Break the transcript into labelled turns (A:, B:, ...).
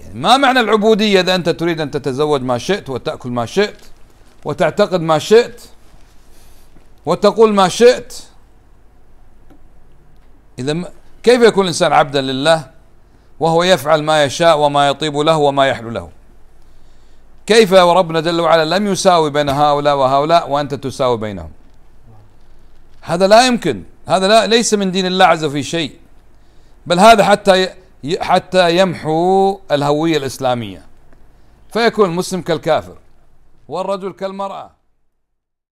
A: يعني ما معنى العبودية إذا أنت تريد أن تتزوج ما شئت وتأكل ما شئت وتعتقد ما شئت وتقول ما شئت إذا كيف يكون الإنسان عبدا لله وهو يفعل ما يشاء وما يطيب له وما يحلو له كيف وربنا جل وعلا لم يساوي بين هؤلاء وهؤلاء وأنت تساوي بينهم هذا لا يمكن هذا لا ليس من دين الله عز في شيء بل هذا حتى حتى يمحو الهوية الإسلامية فيكون المسلم كالكافر
B: والرجل كالمرأة